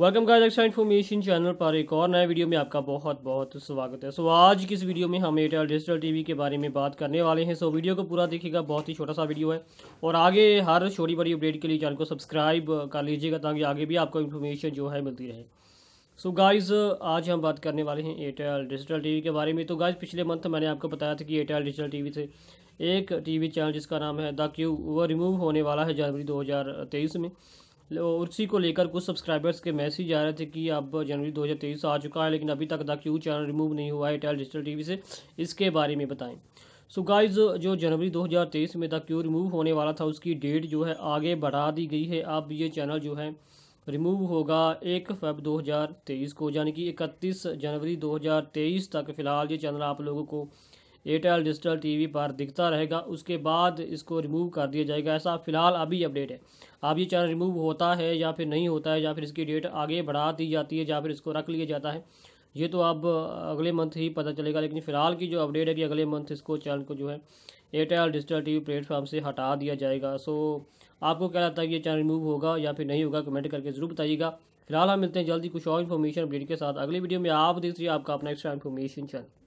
welcome का AXA information channel पर एक और नए वीडियो में आपका बहुत बहुत स्वागत है सो so, आज की इस वीडियो में हम एयरटेल डिजिटल टीवी के बारे में बात करने वाले हैं सो so, वीडियो को पूरा देखिएगा बहुत ही छोटा सा वीडियो है और आगे हर छोटी बड़ी अपडेट के लिए चैनल को सब्सक्राइब कर लीजिएगा ताकि आगे भी आपको इन्फॉर्मेशन जो है मिलती रहे सो so, गाइज़ आज हम बात करने वाले हैं एयरटेल डिजिटल टी के बारे में तो गाइज़ पिछले मंथ मैंने आपको बताया था कि एयरटेल डिजिटल टी से एक टीवी चैनल जिसका नाम है द क्यू वो रिमूव होने वाला है जनवरी 2023 में उसी को लेकर कुछ सब्सक्राइबर्स के मैसेज आ रहे थे कि अब जनवरी 2023 आ चुका है लेकिन अभी तक दा क्यू चैनल रिमूव नहीं हुआ है एयरटेल डिजिटल टीवी से इसके बारे में बताएं सो so गाइस जो जनवरी 2023 में द क्यू रिमूव होने वाला था उसकी डेट जो है आगे बढ़ा दी गई है अब ये चैनल जो है रिमूव होगा एक फेब दो को यानी कि इकतीस जनवरी दो तक फ़िलहाल ये चैनल आप लोगों को एयरटेल डिजिटल टीवी पर दिखता रहेगा उसके बाद इसको रिमूव कर दिया जाएगा ऐसा फिलहाल अभी अपडेट है अब ये चैनल रिमूव होता है या फिर नहीं होता है या फिर इसकी डेट आगे बढ़ा दी जाती है या फिर इसको रख लिया जाता है ये तो अब अगले मंथ ही पता चलेगा लेकिन फ़िलहाल की जो अपडेट है कि अगले मंथ इसको चैनल को जो है Airtel digital T V platform से हटा दिया जाएगा सो आपको क्या लगता है कि ये चैनल रिमूव होगा या फिर नहीं होगा कमेंट करके ज़रूर बताइएगा फिलहाल हम मिलते हैं जल्दी कुछ और इन्फॉर्मेशन अपडेट के साथ अगली वीडियो में आप देख रही आपका अपना एक्स्ट्रा इन्फॉर्मेशन चैनल